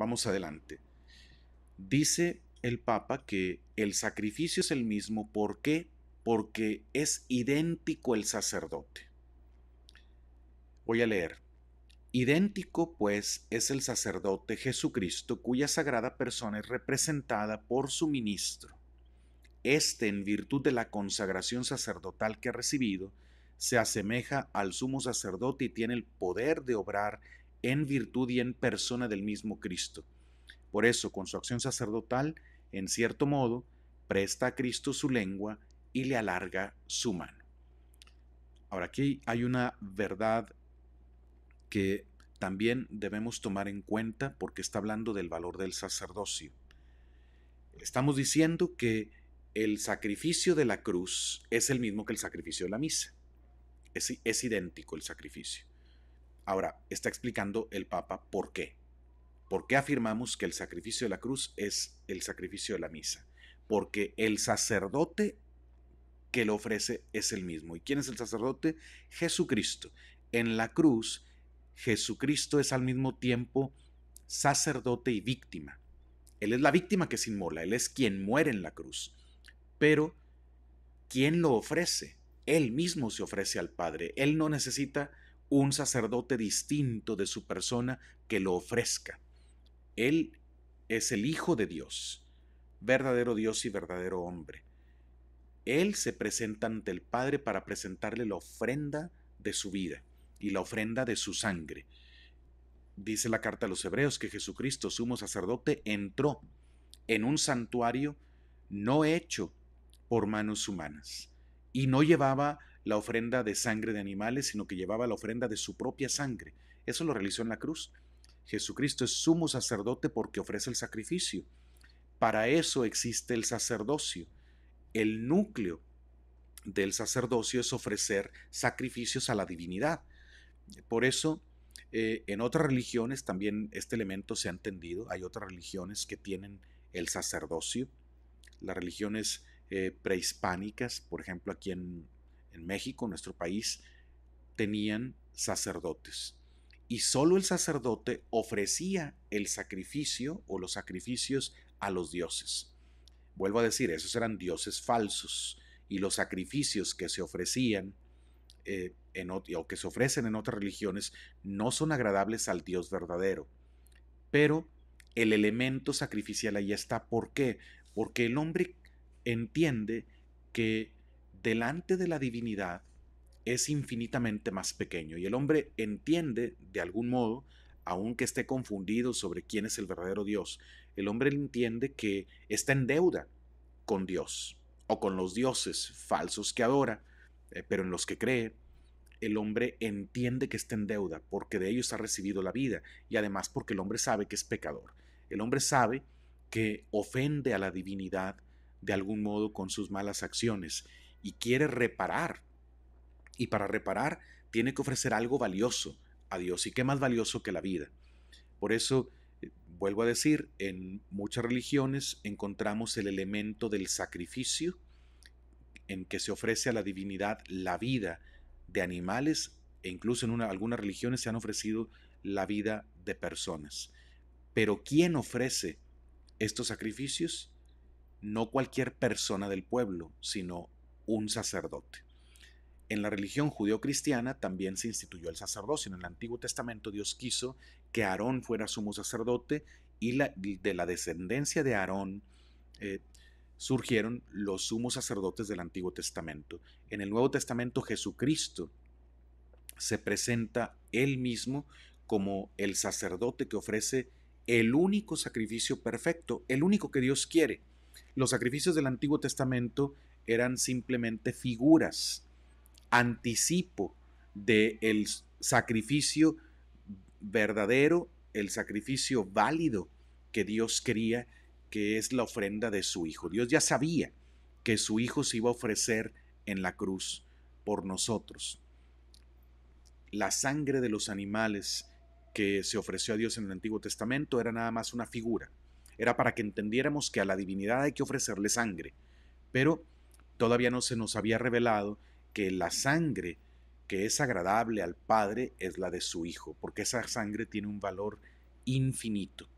Vamos adelante. Dice el Papa que el sacrificio es el mismo. ¿Por qué? Porque es idéntico el sacerdote. Voy a leer. Idéntico, pues, es el sacerdote Jesucristo, cuya sagrada persona es representada por su ministro. Este, en virtud de la consagración sacerdotal que ha recibido, se asemeja al sumo sacerdote y tiene el poder de obrar en virtud y en persona del mismo Cristo. Por eso, con su acción sacerdotal, en cierto modo, presta a Cristo su lengua y le alarga su mano. Ahora, aquí hay una verdad que también debemos tomar en cuenta porque está hablando del valor del sacerdocio. Estamos diciendo que el sacrificio de la cruz es el mismo que el sacrificio de la misa. Es, es idéntico el sacrificio. Ahora, está explicando el Papa por qué. ¿Por qué afirmamos que el sacrificio de la cruz es el sacrificio de la misa? Porque el sacerdote que lo ofrece es el mismo. ¿Y quién es el sacerdote? Jesucristo. En la cruz, Jesucristo es al mismo tiempo sacerdote y víctima. Él es la víctima que se inmola, Él es quien muere en la cruz. Pero, ¿quién lo ofrece? Él mismo se ofrece al Padre. Él no necesita un sacerdote distinto de su persona que lo ofrezca. Él es el Hijo de Dios, verdadero Dios y verdadero hombre. Él se presenta ante el Padre para presentarle la ofrenda de su vida y la ofrenda de su sangre. Dice la carta a los Hebreos que Jesucristo, sumo sacerdote, entró en un santuario no hecho por manos humanas y no llevaba la ofrenda de sangre de animales, sino que llevaba la ofrenda de su propia sangre. Eso lo realizó en la cruz. Jesucristo es sumo sacerdote porque ofrece el sacrificio. Para eso existe el sacerdocio. El núcleo del sacerdocio es ofrecer sacrificios a la divinidad. Por eso, eh, en otras religiones también este elemento se ha entendido. Hay otras religiones que tienen el sacerdocio. Las religiones eh, prehispánicas, por ejemplo, aquí en en México, nuestro país, tenían sacerdotes. Y solo el sacerdote ofrecía el sacrificio o los sacrificios a los dioses. Vuelvo a decir, esos eran dioses falsos y los sacrificios que se ofrecían eh, en, o que se ofrecen en otras religiones no son agradables al Dios verdadero. Pero el elemento sacrificial ahí está. ¿Por qué? Porque el hombre entiende que delante de la divinidad es infinitamente más pequeño y el hombre entiende de algún modo, aunque esté confundido sobre quién es el verdadero Dios, el hombre entiende que está en deuda con Dios o con los dioses falsos que adora, eh, pero en los que cree, el hombre entiende que está en deuda porque de ellos ha recibido la vida y además porque el hombre sabe que es pecador. El hombre sabe que ofende a la divinidad de algún modo con sus malas acciones y quiere reparar. Y para reparar tiene que ofrecer algo valioso a Dios. ¿Y qué más valioso que la vida? Por eso, eh, vuelvo a decir, en muchas religiones encontramos el elemento del sacrificio en que se ofrece a la divinidad la vida de animales e incluso en algunas religiones se han ofrecido la vida de personas. Pero ¿quién ofrece estos sacrificios? No cualquier persona del pueblo, sino un sacerdote. En la religión cristiana también se instituyó el sacerdocio. En el Antiguo Testamento Dios quiso que Aarón fuera sumo sacerdote y la, de la descendencia de Aarón eh, surgieron los sumos sacerdotes del Antiguo Testamento. En el Nuevo Testamento Jesucristo se presenta él mismo como el sacerdote que ofrece el único sacrificio perfecto, el único que Dios quiere. Los sacrificios del Antiguo Testamento eran simplemente figuras, anticipo del sacrificio verdadero, el sacrificio válido que Dios quería, que es la ofrenda de su Hijo. Dios ya sabía que su Hijo se iba a ofrecer en la cruz por nosotros. La sangre de los animales que se ofreció a Dios en el Antiguo Testamento era nada más una figura. Era para que entendiéramos que a la divinidad hay que ofrecerle sangre. Pero todavía no se nos había revelado que la sangre que es agradable al Padre es la de su Hijo, porque esa sangre tiene un valor infinito.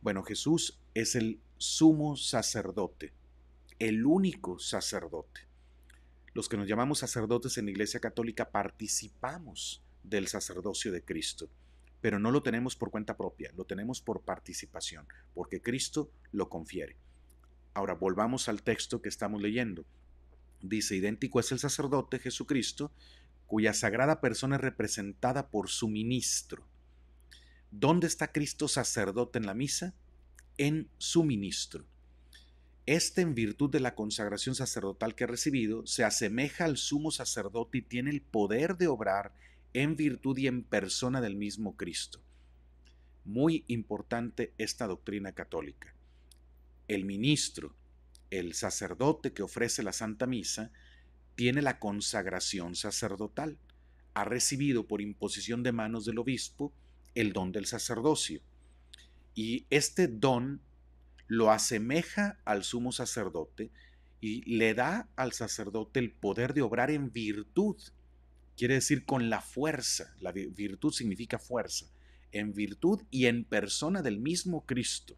Bueno, Jesús es el sumo sacerdote, el único sacerdote. Los que nos llamamos sacerdotes en la Iglesia Católica participamos del sacerdocio de Cristo, pero no lo tenemos por cuenta propia, lo tenemos por participación, porque Cristo lo confiere. Ahora volvamos al texto que estamos leyendo. Dice, idéntico es el sacerdote Jesucristo, cuya sagrada persona es representada por su ministro. ¿Dónde está Cristo sacerdote en la misa? En su ministro. Este, en virtud de la consagración sacerdotal que ha recibido, se asemeja al sumo sacerdote y tiene el poder de obrar en virtud y en persona del mismo Cristo. Muy importante esta doctrina católica el ministro, el sacerdote que ofrece la Santa Misa, tiene la consagración sacerdotal. Ha recibido por imposición de manos del obispo el don del sacerdocio. Y este don lo asemeja al sumo sacerdote y le da al sacerdote el poder de obrar en virtud. Quiere decir con la fuerza. La virtud significa fuerza. En virtud y en persona del mismo Cristo.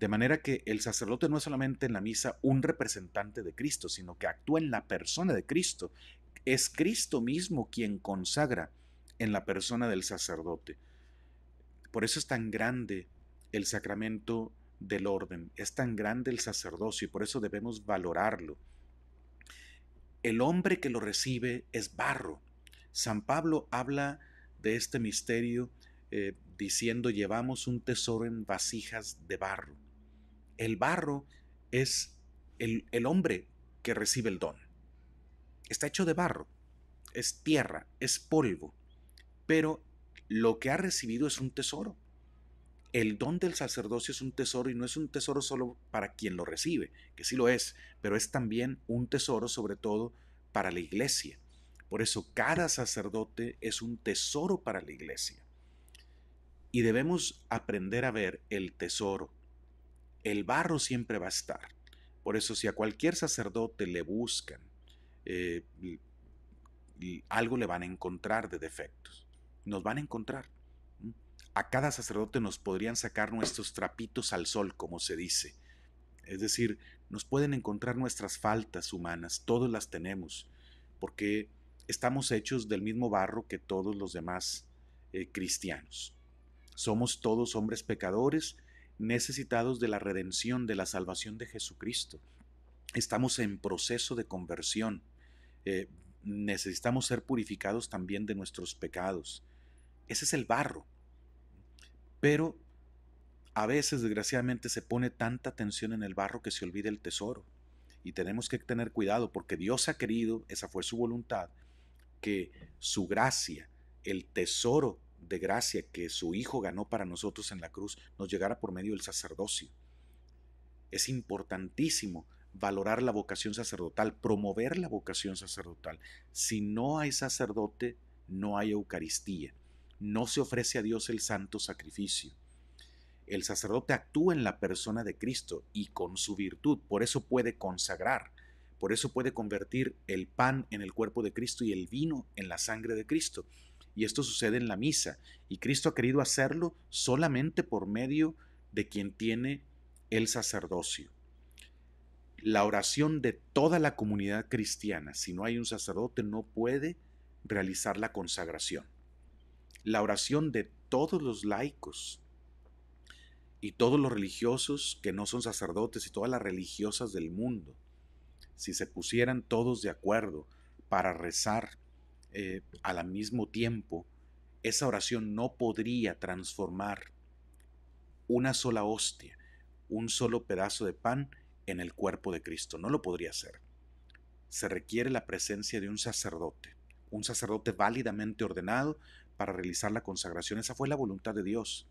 De manera que el sacerdote no es solamente en la misa un representante de Cristo, sino que actúa en la persona de Cristo. Es Cristo mismo quien consagra en la persona del sacerdote. Por eso es tan grande el sacramento del orden, es tan grande el sacerdocio y por eso debemos valorarlo. El hombre que lo recibe es barro. San Pablo habla de este misterio eh, diciendo llevamos un tesoro en vasijas de barro el barro es el, el hombre que recibe el don. Está hecho de barro, es tierra, es polvo, pero lo que ha recibido es un tesoro. El don del sacerdocio es un tesoro y no es un tesoro solo para quien lo recibe, que sí lo es, pero es también un tesoro sobre todo para la iglesia. Por eso cada sacerdote es un tesoro para la iglesia. Y debemos aprender a ver el tesoro el barro siempre va a estar. Por eso si a cualquier sacerdote le buscan, eh, algo le van a encontrar de defectos. Nos van a encontrar. A cada sacerdote nos podrían sacar nuestros trapitos al sol, como se dice. Es decir, nos pueden encontrar nuestras faltas humanas, todos las tenemos, porque estamos hechos del mismo barro que todos los demás eh, cristianos. Somos todos hombres pecadores necesitados de la redención, de la salvación de Jesucristo. Estamos en proceso de conversión. Eh, necesitamos ser purificados también de nuestros pecados. Ese es el barro. Pero a veces, desgraciadamente, se pone tanta tensión en el barro que se olvida el tesoro. Y tenemos que tener cuidado porque Dios ha querido, esa fue su voluntad, que su gracia, el tesoro de gracia que su Hijo ganó para nosotros en la cruz nos llegara por medio del sacerdocio. Es importantísimo valorar la vocación sacerdotal, promover la vocación sacerdotal. Si no hay sacerdote, no hay Eucaristía. No se ofrece a Dios el santo sacrificio. El sacerdote actúa en la persona de Cristo y con su virtud, por eso puede consagrar, por eso puede convertir el pan en el cuerpo de Cristo y el vino en la sangre de Cristo y esto sucede en la misa. Y Cristo ha querido hacerlo solamente por medio de quien tiene el sacerdocio. La oración de toda la comunidad cristiana, si no hay un sacerdote, no puede realizar la consagración. La oración de todos los laicos y todos los religiosos que no son sacerdotes y todas las religiosas del mundo, si se pusieran todos de acuerdo para rezar eh, al mismo tiempo, esa oración no podría transformar una sola hostia, un solo pedazo de pan en el cuerpo de Cristo. No lo podría hacer. Se requiere la presencia de un sacerdote, un sacerdote válidamente ordenado para realizar la consagración. Esa fue la voluntad de Dios.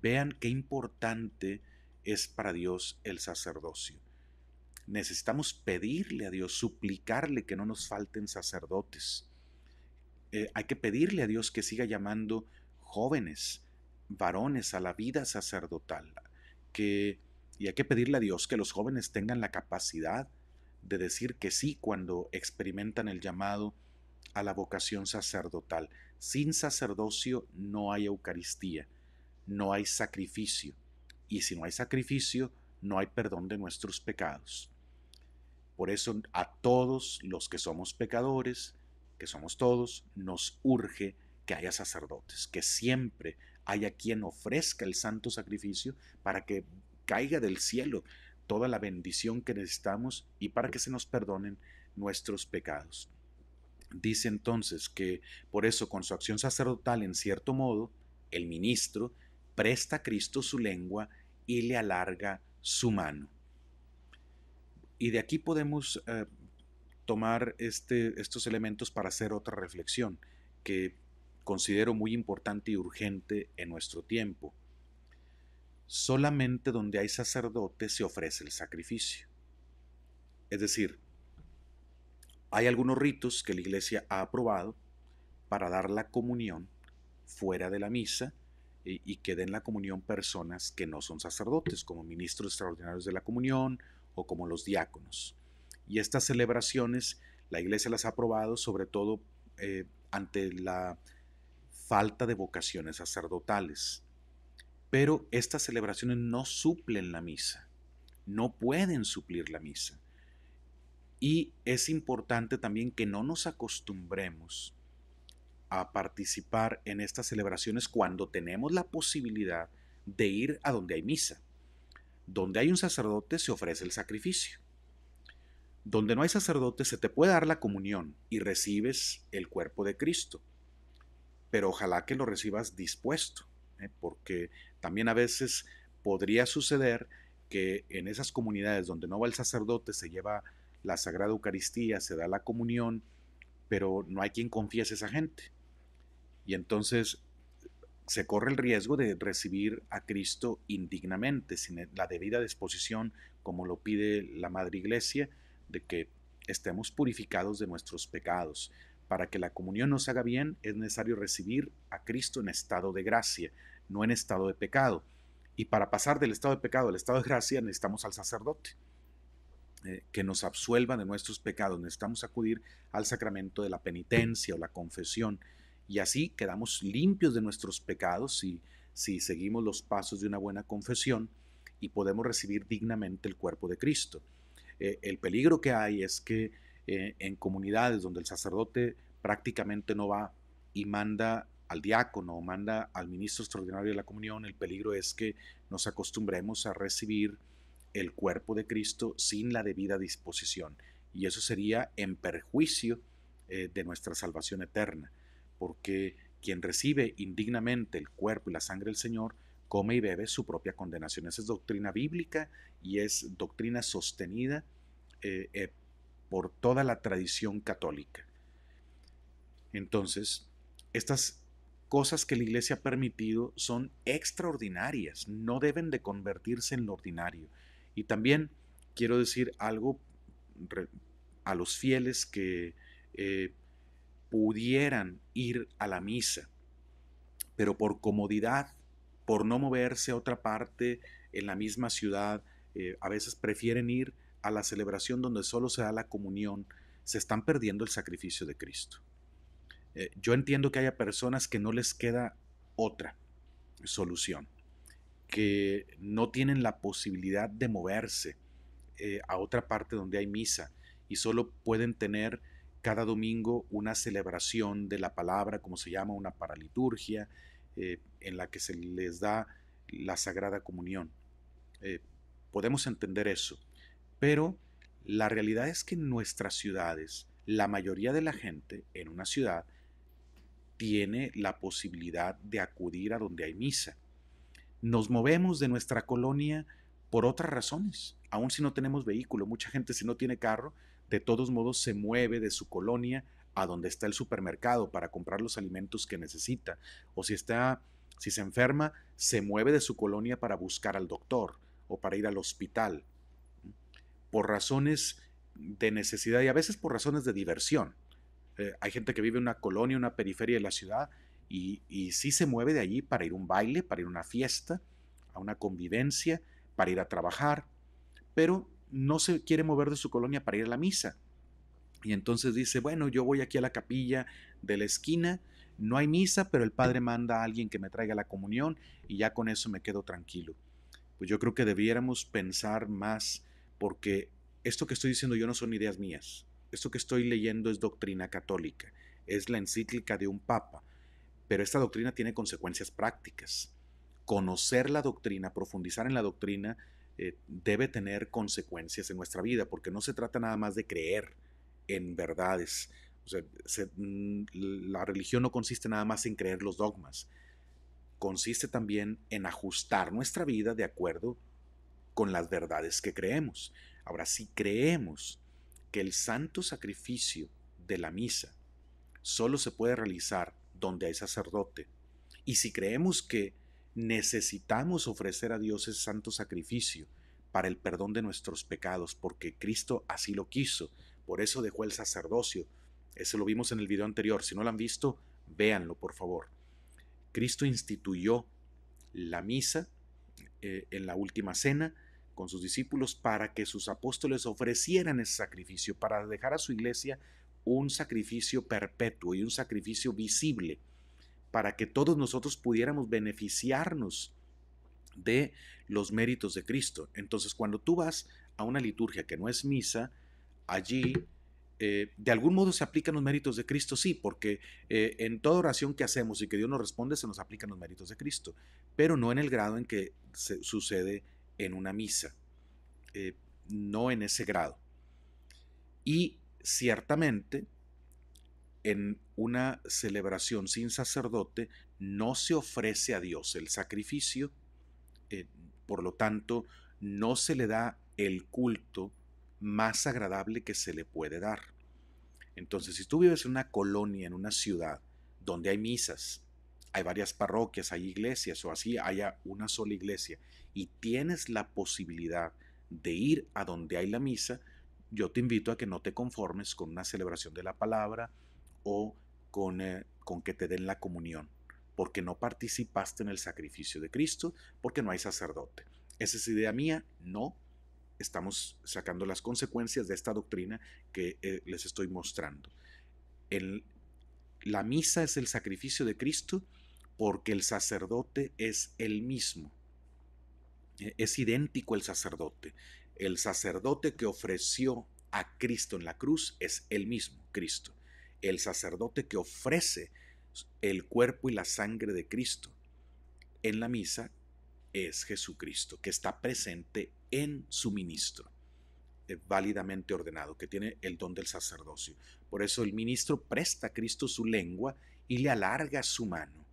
Vean qué importante es para Dios el sacerdocio. Necesitamos pedirle a Dios, suplicarle que no nos falten sacerdotes eh, hay que pedirle a Dios que siga llamando jóvenes, varones a la vida sacerdotal, que, y hay que pedirle a Dios que los jóvenes tengan la capacidad de decir que sí cuando experimentan el llamado a la vocación sacerdotal. Sin sacerdocio no hay Eucaristía, no hay sacrificio, y si no hay sacrificio, no hay perdón de nuestros pecados. Por eso a todos los que somos pecadores, que somos todos, nos urge que haya sacerdotes, que siempre haya quien ofrezca el santo sacrificio para que caiga del cielo toda la bendición que necesitamos y para que se nos perdonen nuestros pecados. Dice entonces que por eso con su acción sacerdotal, en cierto modo, el ministro presta a Cristo su lengua y le alarga su mano. Y de aquí podemos eh, tomar este, estos elementos para hacer otra reflexión que considero muy importante y urgente en nuestro tiempo. Solamente donde hay sacerdote se ofrece el sacrificio. Es decir, hay algunos ritos que la Iglesia ha aprobado para dar la comunión fuera de la misa y, y que den la comunión personas que no son sacerdotes, como ministros extraordinarios de la comunión o como los diáconos. Y estas celebraciones la iglesia las ha aprobado sobre todo eh, ante la falta de vocaciones sacerdotales. Pero estas celebraciones no suplen la misa, no pueden suplir la misa. Y es importante también que no nos acostumbremos a participar en estas celebraciones cuando tenemos la posibilidad de ir a donde hay misa. Donde hay un sacerdote se ofrece el sacrificio. Donde no hay sacerdote se te puede dar la comunión y recibes el cuerpo de Cristo. Pero ojalá que lo recibas dispuesto, ¿eh? porque también a veces podría suceder que en esas comunidades donde no va el sacerdote se lleva la Sagrada Eucaristía, se da la comunión, pero no hay quien confiese a esa gente. Y entonces se corre el riesgo de recibir a Cristo indignamente, sin la debida disposición como lo pide la Madre Iglesia, de que estemos purificados de nuestros pecados. Para que la comunión nos haga bien es necesario recibir a Cristo en estado de gracia, no en estado de pecado. Y para pasar del estado de pecado al estado de gracia necesitamos al sacerdote eh, que nos absuelva de nuestros pecados. Necesitamos acudir al sacramento de la penitencia o la confesión. Y así quedamos limpios de nuestros pecados si seguimos los pasos de una buena confesión y podemos recibir dignamente el cuerpo de Cristo. Eh, el peligro que hay es que eh, en comunidades donde el sacerdote prácticamente no va y manda al diácono o manda al ministro extraordinario de la comunión, el peligro es que nos acostumbremos a recibir el cuerpo de Cristo sin la debida disposición. Y eso sería en perjuicio eh, de nuestra salvación eterna, porque quien recibe indignamente el cuerpo y la sangre del Señor, come y bebe su propia condenación. Esa es doctrina bíblica y es doctrina sostenida eh, eh, por toda la tradición católica. Entonces, estas cosas que la iglesia ha permitido son extraordinarias, no deben de convertirse en lo ordinario. Y también quiero decir algo a los fieles que eh, pudieran ir a la misa, pero por comodidad por no moverse a otra parte en la misma ciudad, eh, a veces prefieren ir a la celebración donde solo se da la comunión, se están perdiendo el sacrificio de Cristo. Eh, yo entiendo que haya personas que no les queda otra solución, que no tienen la posibilidad de moverse eh, a otra parte donde hay misa y solo pueden tener cada domingo una celebración de la palabra, como se llama, una paraliturgia, eh, en la que se les da la Sagrada Comunión. Eh, podemos entender eso, pero la realidad es que en nuestras ciudades, la mayoría de la gente en una ciudad tiene la posibilidad de acudir a donde hay misa. Nos movemos de nuestra colonia por otras razones, aun si no tenemos vehículo. Mucha gente si no tiene carro, de todos modos se mueve de su colonia a donde está el supermercado para comprar los alimentos que necesita. O si está si se enferma, se mueve de su colonia para buscar al doctor o para ir al hospital, por razones de necesidad y a veces por razones de diversión. Eh, hay gente que vive en una colonia, una periferia de la ciudad, y, y sí se mueve de allí para ir a un baile, para ir a una fiesta, a una convivencia, para ir a trabajar, pero no se quiere mover de su colonia para ir a la misa. Y entonces dice, bueno, yo voy aquí a la capilla de la esquina no hay misa, pero el padre manda a alguien que me traiga la comunión y ya con eso me quedo tranquilo. Pues yo creo que debiéramos pensar más porque esto que estoy diciendo yo no son ideas mías. Esto que estoy leyendo es doctrina católica, es la encíclica de un papa, pero esta doctrina tiene consecuencias prácticas. Conocer la doctrina, profundizar en la doctrina, eh, debe tener consecuencias en nuestra vida, porque no se trata nada más de creer en verdades, Mm, la religión no consiste nada más en creer los dogmas, consiste también en ajustar nuestra vida de acuerdo con las verdades que creemos. Ahora, si creemos que el santo sacrificio de la misa solo se puede realizar donde hay sacerdote, y si creemos que necesitamos ofrecer a Dios ese santo sacrificio para el perdón de nuestros pecados, porque Cristo así lo quiso, por eso dejó el sacerdocio, ese lo vimos en el video anterior. Si no lo han visto, véanlo, por favor. Cristo instituyó la misa eh, en la última cena con sus discípulos para que sus apóstoles ofrecieran ese sacrificio, para dejar a su iglesia un sacrificio perpetuo y un sacrificio visible, para que todos nosotros pudiéramos beneficiarnos de los méritos de Cristo. Entonces, cuando tú vas a una liturgia que no es misa, allí eh, de algún modo se aplican los méritos de Cristo, sí, porque eh, en toda oración que hacemos y que Dios nos responde se nos aplican los méritos de Cristo, pero no en el grado en que sucede en una misa, eh, no en ese grado. Y ciertamente, en una celebración sin sacerdote no se ofrece a Dios el sacrificio, por lo tanto, no se le da el culto más agradable que se le puede dar. Entonces, si tú vives en una colonia, en una ciudad, donde hay misas, hay varias parroquias, hay iglesias o así, haya una sola iglesia y tienes la posibilidad de ir a donde hay la misa, yo te invito a que no te conformes con una celebración de la palabra o con, eh, con que te den la comunión, porque no participaste en el sacrificio de Cristo, porque no hay sacerdote. Esa es idea mía, no estamos sacando las consecuencias de esta doctrina que eh, les estoy mostrando. la misa es el sacrificio de Cristo porque el sacerdote es el mismo. E, es idéntico el sacerdote. El sacerdote que ofreció a Cristo en la cruz es el mismo, Cristo. El sacerdote que ofrece el cuerpo y la sangre de Cristo en la misa es Jesucristo, que está presente en su ministro eh, válidamente ordenado, que tiene el don del sacerdocio. Por eso el ministro presta a Cristo su lengua y le alarga su mano.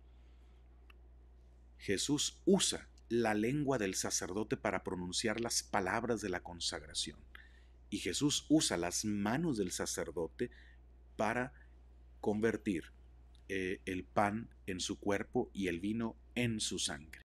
Jesús usa la lengua del sacerdote para pronunciar las palabras de la consagración. Y Jesús usa las manos del sacerdote para convertir eh, el pan en su cuerpo y el vino en su sangre.